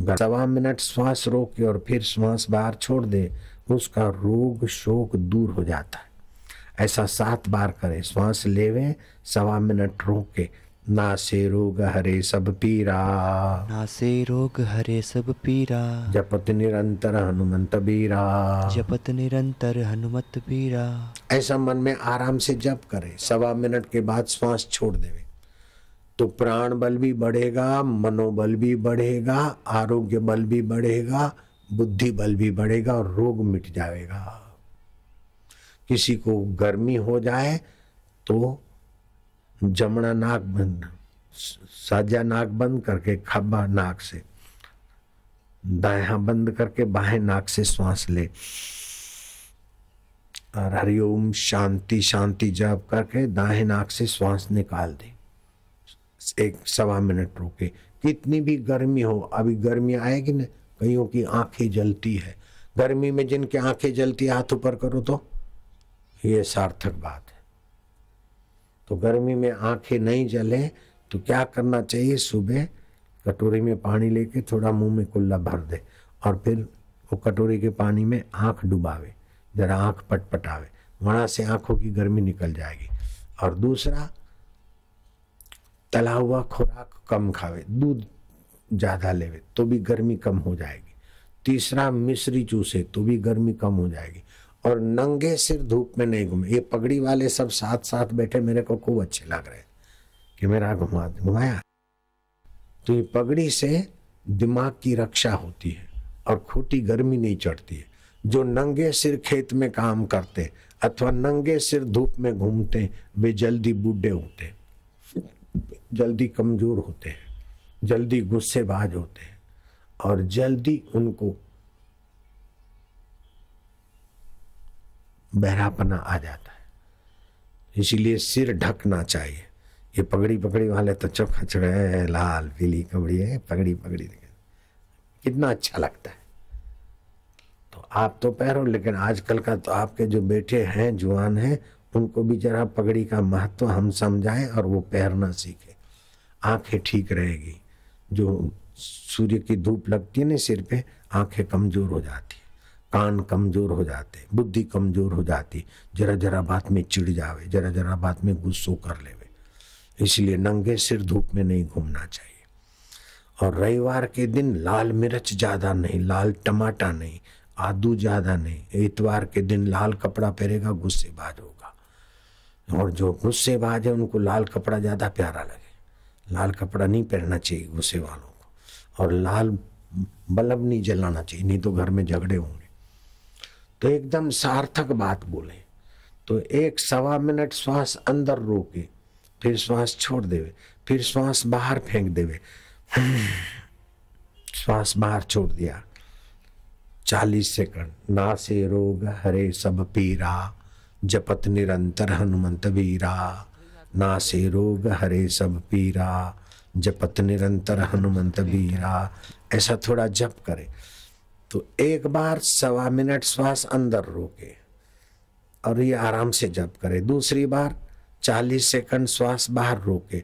सवा मिनट श्वास रोके और फिर श्वास बाहर छोड़ दे तो उसका रोग शोक दूर हो जाता है ऐसा सात बार करें श्वास लेवे सवा मिनट रोके ना से रोग हरे सब पीरा ना से रोग हरे सब पीरा जपत निरंतर हनुमंत बीरा जपत निरंतर हनुमत बीरा ऐसा मन में आराम से जप करे सवा मिनट के बाद श्वास छोड़ देवे तो प्राण बल भी बढ़ेगा मनोबल भी बढ़ेगा आरोग्य बल भी बढ़ेगा बुद्धि बल भी बढ़ेगा और रोग मिट जाएगा किसी को गर्मी हो जाए तो जमना नाक बंद साजा नाक बंद करके खब्बा नाक से दाया बंद करके बाहें नाक से श्वास ले और हरिओम शांति शांति जाप करके दाहे नाक से श्वास निकाल दे एक सवा मिनट रुके कितनी भी गर्मी हो अभी गर्मी आएगी ना कईयों की आंखें जलती है गर्मी में जिनकी आंखें जलती हाथ ऊपर करो तो ये सार्थक बात है तो गर्मी में आंखें नहीं जले तो क्या करना चाहिए सुबह कटोरी में पानी लेके थोड़ा मुंह में कुल्ला भर दे और फिर वो कटोरी के पानी में आंख डुबावे जरा आंख पटपटावे वहाँ से आंखों की गर्मी निकल जाएगी और दूसरा तला हुआ खुराक कम खावे दूध ज़्यादा लेवे तो भी गर्मी कम हो जाएगी तीसरा मिश्री चूसे तो भी गर्मी कम हो जाएगी और नंगे सिर धूप में नहीं घूमे ये पगड़ी वाले सब साथ साथ बैठे मेरे को खूब अच्छे लग रहे कि मेरा घुमा घुमाया तो ये पगड़ी से दिमाग की रक्षा होती है और खोटी गर्मी नहीं चढ़ती है जो नंगे सिर खेत में काम करते अथवा नंगे सिर धूप में घूमते वे जल्दी बूढ़े होते जल्दी कमज़ोर होते हैं जल्दी गुस्सेबाज होते हैं और जल्दी उनको बहरापना आ जाता है इसीलिए सिर ढकना चाहिए ये पगड़ी पकड़ी वाले तो चोखा चढ़े लाल पीली कबड़ी है पगड़ी पगड़ी कितना अच्छा लगता है तो आप तो पैरो लेकिन आजकल का तो आपके जो बेटे हैं जवान हैं उनको भी जरा पगड़ी का महत्व हम समझाएं और वो पैरना सीखें आंखें ठीक रहेगी जो सूर्य की धूप लगती है ना सिर पे आंखें कमजोर हो जाती है कान कमजोर हो जाते बुद्धि कमजोर हो जाती जरा जरा बात में चिड़ जावे जरा जरा बात में गुस्सो कर लेवे इसलिए नंगे सिर धूप में नहीं घूमना चाहिए और रविवार के दिन लाल मिर्च ज़्यादा नहीं लाल टमाटा नहीं आदू ज़्यादा नहीं इतवार के दिन लाल कपड़ा पहनेगा गुस्सेबाज होगा और जो गुस्सेबाज है उनको लाल कपड़ा ज़्यादा प्यारा लगेगा लाल कपड़ा नहीं पहनना चाहिए गुस्से वालों को और लाल बल्ब नहीं जलाना चाहिए नहीं तो घर में झगड़े होंगे तो एकदम सार्थक बात बोले तो एक सवा मिनट श्वास अंदर रोके फिर श्वास छोड़ देवे फिर श्वास बाहर फेंक देवे श्वास बाहर छोड़ दिया चालीस सेकंड ना से रोग हरे सब पीरा जपत निरंतर हनुमंत वीरा नासे रोग हरे सब पीरा जपत निरंतर हनुमंत बीरा ऐसा थोड़ा जप करे तो एक बार सवा मिनट श्वास अंदर रोके और ये आराम से जप करे दूसरी बार चालीस सेकंड श्वास बाहर रोके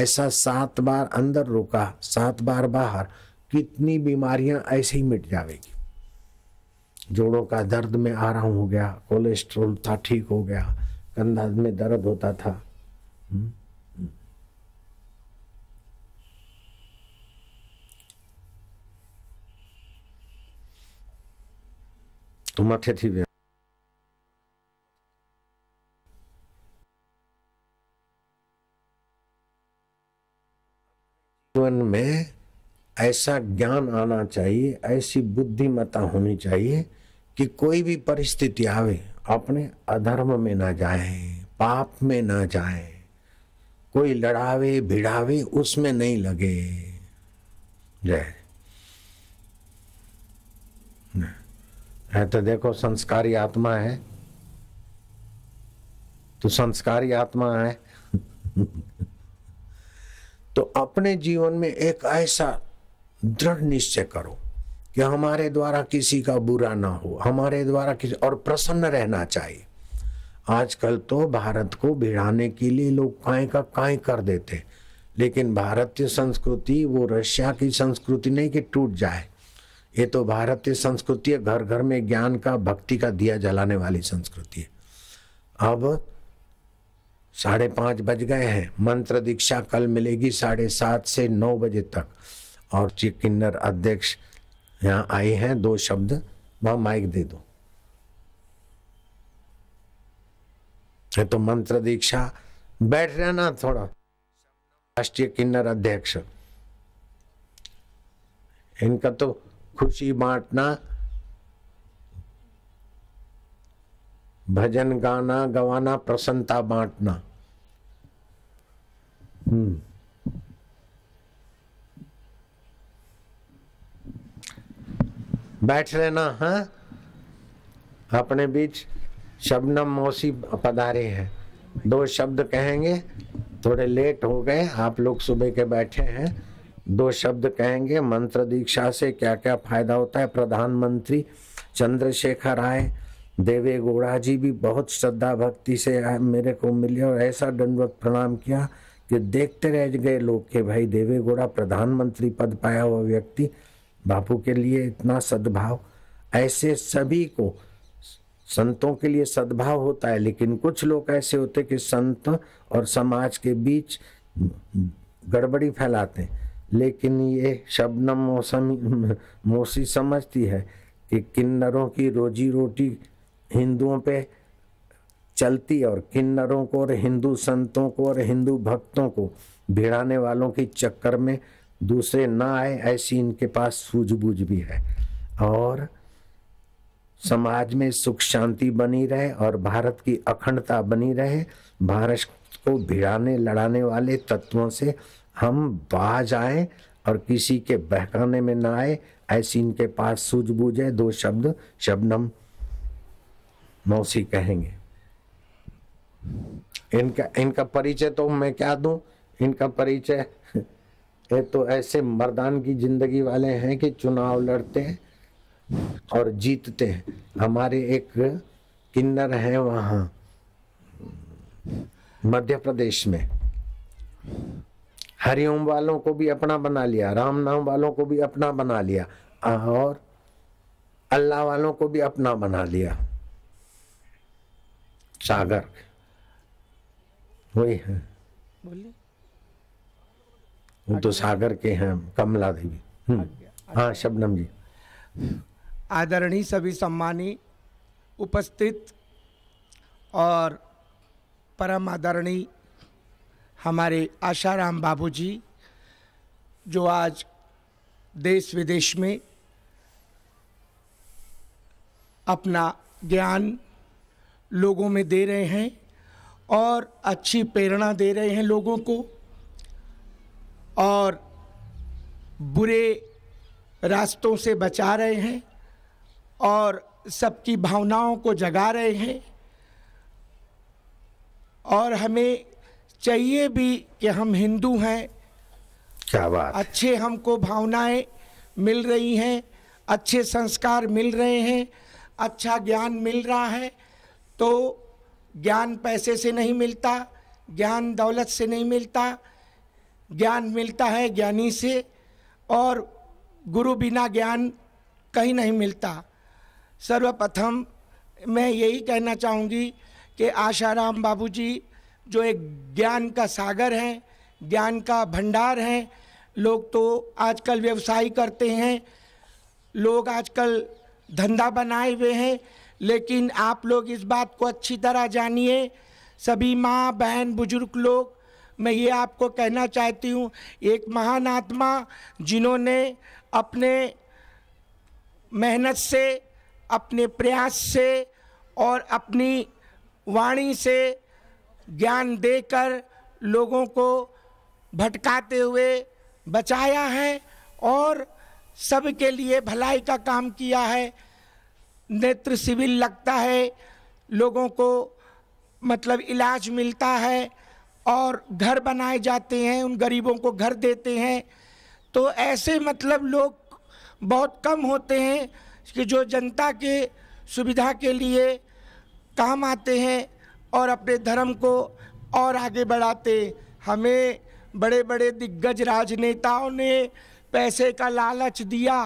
ऐसा सात बार अंदर रोका सात बार बाहर कितनी बीमारियां ऐसे ही मिट जाएगी जोड़ों का दर्द में आराम हो गया कोलेस्ट्रोल था ठीक हो गया कंधा में दर्द होता था Mm थी जीवन में ऐसा ज्ञान आना चाहिए ऐसी बुद्धिमता होनी चाहिए कि कोई भी परिस्थिति आवे अपने अधर्म में ना जाए पाप में ना जाए कोई लड़ावे भिड़ावे उसमें नहीं लगे जय है तो देखो संस्कारी आत्मा है तो संस्कारी आत्मा है तो अपने जीवन में एक ऐसा दृढ़ निश्चय करो कि हमारे द्वारा किसी का बुरा ना हो हमारे द्वारा किसी और प्रसन्न रहना चाहिए आजकल तो भारत को भिड़ाने के लिए लोग काय का काय कर देते लेकिन भारतीय संस्कृति वो रशिया की संस्कृति नहीं कि टूट जाए ये तो भारतीय संस्कृति है घर घर में ज्ञान का भक्ति का दिया जलाने वाली संस्कृति है अब साढ़े पाँच बज गए हैं मंत्र दीक्षा कल मिलेगी साढ़े सात से नौ बजे तक और चिकिन्नर अध्यक्ष यहाँ आए हैं दो शब्द वहाँ माइक दे दो है तो मंत्र दीक्षा बैठ रहना थोड़ा राष्ट्रीय किन्नर अध्यक्ष इनका तो खुशी बांटना भजन गाना गवाना प्रसन्नता बांटना हम्म बैठ लेना हाँ अपने बीच शबनम मौसी पधारे हैं दो शब्द कहेंगे थोड़े लेट हो गए आप लोग सुबह के बैठे हैं दो शब्द कहेंगे मंत्र दीक्षा से क्या क्या फायदा होता है प्रधानमंत्री चंद्रशेखर आए देवे गोड़ा जी भी बहुत श्रद्धा भक्ति से मेरे को मिले और ऐसा दंडवत प्रणाम किया कि देखते रह गए लोग के भाई देवे गोड़ा प्रधानमंत्री पद पाया हुआ व्यक्ति बापू के लिए इतना सद्भाव ऐसे सभी को संतों के लिए सद्भाव होता है लेकिन कुछ लोग ऐसे होते कि संत और समाज के बीच गड़बड़ी फैलाते हैं लेकिन ये शबनम मौसमी मौसी समझती है कि किन्नरों की रोजी रोटी हिंदुओं पे चलती और किन्नरों को और हिंदू संतों को और हिंदू भक्तों को भिड़ाने वालों के चक्कर में दूसरे ना आए ऐसी इनके पास सूझबूझ भी है और समाज में सुख शांति बनी रहे और भारत की अखंडता बनी रहे भारत को भिड़ाने लड़ाने वाले तत्वों से हम बाज आए और किसी के बहकाने में ना आए ऐसी इनके पास सूझबूझ है दो शब्द शबनम मौसी कहेंगे इनका इनका परिचय तो मैं क्या दूं इनका परिचय ये तो ऐसे मर्दान की जिंदगी वाले हैं कि चुनाव लड़ते हैं और जीतते हैं हमारे एक किन्नर है वहा मध्य प्रदेश में हरिओम वालों को भी अपना बना लिया राम नाम वालों को भी अपना बना लिया और अल्लाह वालों को भी अपना बना लिया सागर वही है तो सागर के हैं कमला देवी हम्म। हाँ शबनम जी आदरणीय सभी सम्मानी उपस्थित और परम आदरणीय हमारे आशाराम बाबूजी जो आज देश विदेश में अपना ज्ञान लोगों में दे रहे हैं और अच्छी प्रेरणा दे रहे हैं लोगों को और बुरे रास्तों से बचा रहे हैं और सबकी भावनाओं को जगा रहे हैं और हमें चाहिए भी कि हम हिंदू हैं क्या बात अच्छे हमको भावनाएं मिल रही हैं अच्छे संस्कार मिल रहे हैं अच्छा ज्ञान मिल रहा है तो ज्ञान पैसे से नहीं मिलता ज्ञान दौलत से नहीं मिलता ज्ञान मिलता है ज्ञानी से और गुरु बिना ज्ञान कहीं नहीं मिलता सर्वप्रथम मैं यही कहना चाहूँगी कि आशाराम बाबूजी जो एक ज्ञान का सागर हैं ज्ञान का भंडार हैं लोग तो आजकल व्यवसाय करते हैं लोग आजकल धंधा बनाए हुए हैं लेकिन आप लोग इस बात को अच्छी तरह जानिए सभी माँ बहन बुजुर्ग लोग मैं ये आपको कहना चाहती हूँ एक महान आत्मा जिन्होंने अपने मेहनत से अपने प्रयास से और अपनी वाणी से ज्ञान देकर लोगों को भटकाते हुए बचाया है और सबके लिए भलाई का काम किया है नेत्र शिविर लगता है लोगों को मतलब इलाज मिलता है और घर बनाए जाते हैं उन गरीबों को घर देते हैं तो ऐसे मतलब लोग बहुत कम होते हैं कि जो जनता के सुविधा के लिए काम आते हैं और अपने धर्म को और आगे बढ़ाते हमें बड़े बड़े दिग्गज राजनेताओं ने पैसे का लालच दिया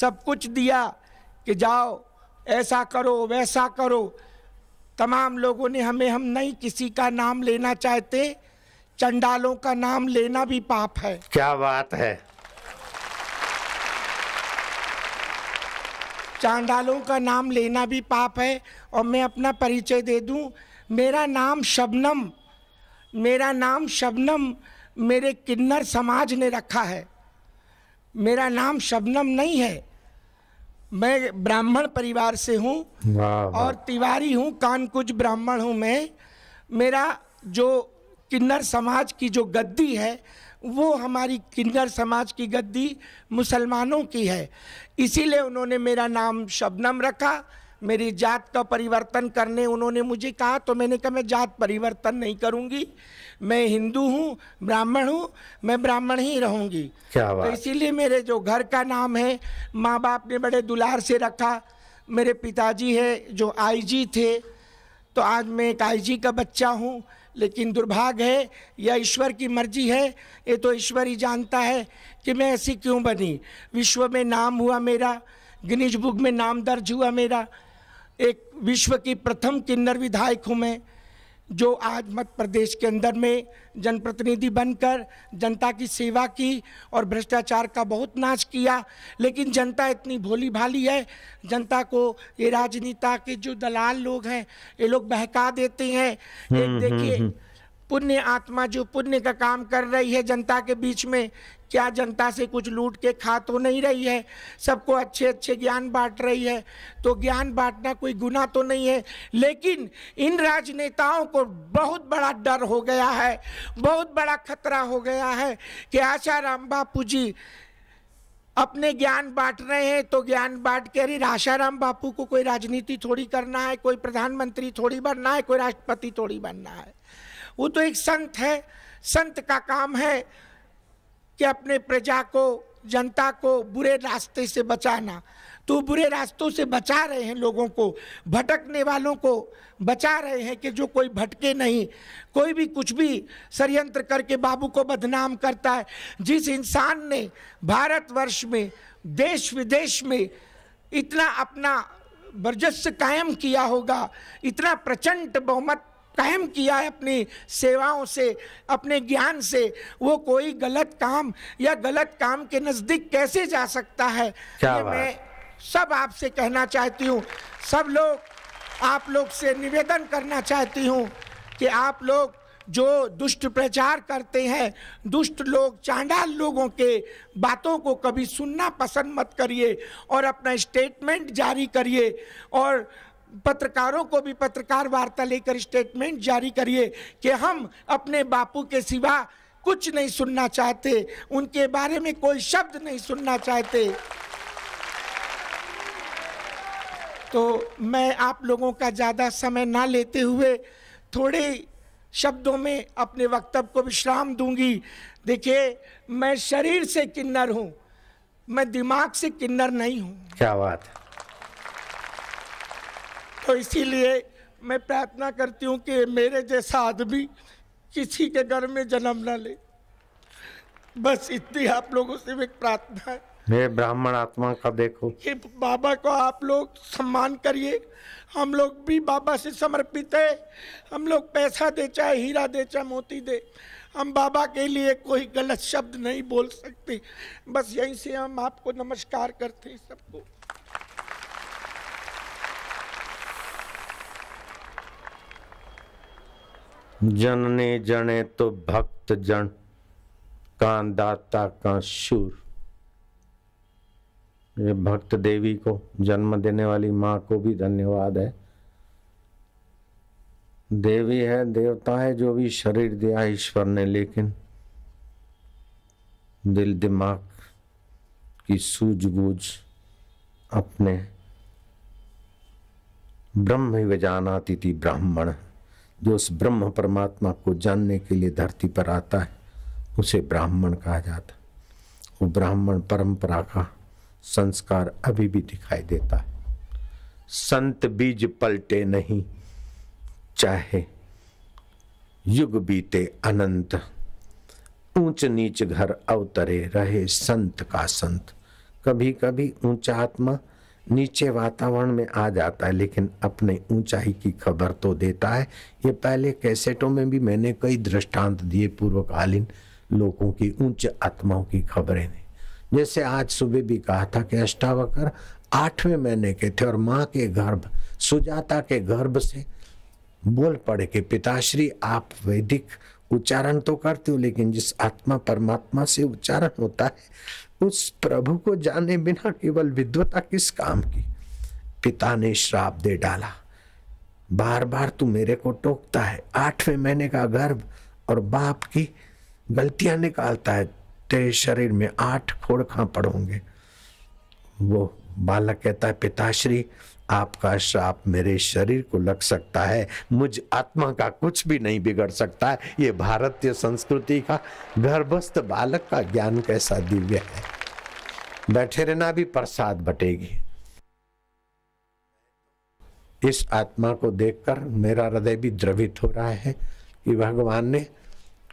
सब कुछ दिया कि जाओ ऐसा करो वैसा करो तमाम लोगों ने हमें हम नहीं किसी का नाम लेना चाहते चंडालों का नाम लेना भी पाप है क्या बात है चांडालों का नाम लेना भी पाप है और मैं अपना परिचय दे दूं मेरा नाम शबनम मेरा नाम शबनम मेरे किन्नर समाज ने रखा है मेरा नाम शबनम नहीं है मैं ब्राह्मण परिवार से हूँ और तिवारी हूँ कानकुज ब्राह्मण हूँ मैं मेरा जो किन्नर समाज की जो गद्दी है वो हमारी किन्नर समाज की गद्दी मुसलमानों की है इसीलिए उन्होंने मेरा नाम शबनम रखा मेरी जात का परिवर्तन करने उन्होंने मुझे कहा तो मैंने कहा मैं जात परिवर्तन नहीं करूंगी मैं हिंदू हूँ ब्राह्मण हूँ मैं ब्राह्मण ही रहूंगी तो इसीलिए मेरे जो घर का नाम है माँ बाप ने बड़े दुलार से रखा मेरे पिताजी है जो आईजी थे तो आज मैं एक आईजी का बच्चा हूँ लेकिन दुर्भाग्य है या ईश्वर की मर्जी है ये तो ईश्वर ही जानता है कि मैं ऐसी क्यों बनी विश्व में नाम हुआ मेरा गिनीज बुक में नाम दर्ज हुआ मेरा एक विश्व की प्रथम किन्नर विधायक हूँ मैं जो आज मध्य प्रदेश के अंदर में जनप्रतिनिधि बनकर जनता की सेवा की और भ्रष्टाचार का बहुत नाश किया लेकिन जनता इतनी भोली भाली है जनता को ये राजनेता के जो दलाल लोग हैं ये लोग बहका देते हैं हम्म, एक देखिए हम्म, हम्म। पुण्य आत्मा जो पुण्य का काम कर रही है जनता के बीच में क्या जनता से कुछ लूट के खा तो नहीं रही है सबको अच्छे अच्छे ज्ञान बांट रही है तो ज्ञान बांटना कोई गुना तो नहीं है लेकिन इन राजनेताओं को बहुत बड़ा डर हो गया है बहुत बड़ा खतरा हो गया है कि आशाराम बापू जी अपने ज्ञान बांट रहे हैं तो ज्ञान बांट के अरे आशाराम बापू को कोई राजनीति थोड़ी करना है कोई प्रधानमंत्री थोड़ी बनना है कोई राष्ट्रपति थोड़ी बनना है वो तो एक संत है संत का काम है कि अपने प्रजा को जनता को बुरे रास्ते से बचाना तो बुरे रास्तों से बचा रहे हैं लोगों को भटकने वालों को बचा रहे हैं कि जो कोई भटके नहीं कोई भी कुछ भी षडयंत्र करके बाबू को बदनाम करता है जिस इंसान ने भारतवर्ष में देश विदेश में इतना अपना वर्जस्व कायम किया होगा इतना प्रचंड बहुमत कायम किया है अपनी सेवाओं से अपने ज्ञान से वो कोई गलत काम या गलत काम के नज़दीक कैसे जा सकता है ये मैं सब आपसे कहना चाहती हूँ सब लोग आप लोग से निवेदन करना चाहती हूँ कि आप लोग जो दुष्ट प्रचार करते हैं दुष्ट लोग चांडाल लोगों के बातों को कभी सुनना पसंद मत करिए और अपना स्टेटमेंट जारी करिए और पत्रकारों को भी पत्रकार वार्ता लेकर स्टेटमेंट जारी करिए कि हम अपने बापू के सिवा कुछ नहीं सुनना चाहते उनके बारे में कोई शब्द नहीं सुनना चाहते तो मैं आप लोगों का ज़्यादा समय ना लेते हुए थोड़े शब्दों में अपने वक्तव्य को विश्राम दूंगी देखिए मैं शरीर से किन्नर हूँ मैं दिमाग से किन्नर नहीं हूँ क्या बात है तो इसीलिए मैं प्रार्थना करती हूँ कि मेरे जैसा आदमी किसी के घर में जन्म ना ले बस इतनी आप लोगों से एक प्रार्थना है मैं ब्राह्मण आत्मा का देखो कि बाबा को आप लोग सम्मान करिए हम लोग भी बाबा से समर्पित है हम लोग पैसा दे चाहे हीरा दे चाहे मोती दे हम बाबा के लिए कोई गलत शब्द नहीं बोल सकते बस यहीं से हम आपको नमस्कार करते हैं सबको जनने जने तो भक्त जन का दाता का शूर ये भक्त देवी को जन्म देने वाली माँ को भी धन्यवाद है देवी है देवता है जो भी शरीर दिया ईश्वर ने लेकिन दिल दिमाग की सूझबूझ अपने ब्रह्म ही जानाती थी ब्राह्मण जो उस ब्रह्म परमात्मा को जानने के लिए धरती पर आता है उसे ब्राह्मण कहा जाता है वो ब्राह्मण परंपरा का संस्कार अभी भी दिखाई देता है संत बीज पलटे नहीं चाहे युग बीते अनंत ऊंच नीच घर अवतरे रहे संत का संत कभी कभी ऊंचा आत्मा नीचे वातावरण में आ जाता है लेकिन अपने ऊंचाई की खबर तो देता है ये पहले कैसेटों में भी मैंने कई दृष्टांत दिए पूर्वकालीन लोगों की उच्च आत्माओं की खबरें ने जैसे आज सुबह भी कहा था कि अष्टावकर आठवें महीने के थे और माँ के गर्भ सुजाता के गर्भ से बोल पड़े कि पिताश्री आप वैदिक उच्चारण तो करते हो लेकिन जिस आत्मा परमात्मा से उच्चारण होता है उस प्रभु को जाने बिना केवल विद्वता किस काम की पिता ने श्राप दे डाला बार बार तू मेरे को टोकता है आठवें महीने का गर्भ और बाप की गलतियां निकालता है तेरे शरीर में आठ खोड़खा खां पड़ोंगे वो बालक कहता है पिताश्री आपका श्राप मेरे शरीर को लग सकता है मुझ आत्मा का कुछ भी नहीं बिगड़ सकता है ये भारतीय संस्कृति का गर्भस्थ बालक का ज्ञान कैसा दिव्य है बैठे रहना भी प्रसाद बटेगी इस आत्मा को देखकर मेरा हृदय भी द्रवित हो रहा है कि भगवान ने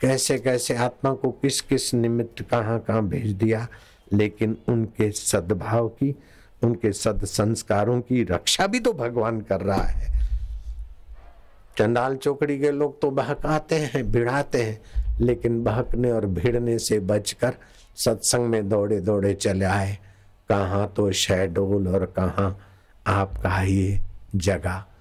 कैसे कैसे आत्मा को किस किस निमित्त कहाँ कहाँ भेज दिया लेकिन उनके सद्भाव की उनके सद संस्कारों की रक्षा भी तो भगवान कर रहा है चंडाल चौकड़ी के लोग तो बहकाते हैं भिड़ाते हैं लेकिन बहकने और भिड़ने से बचकर सत्संग में दौड़े दौड़े चले आए कहाँ तो शहडोल और कहाँ आपका ये जगह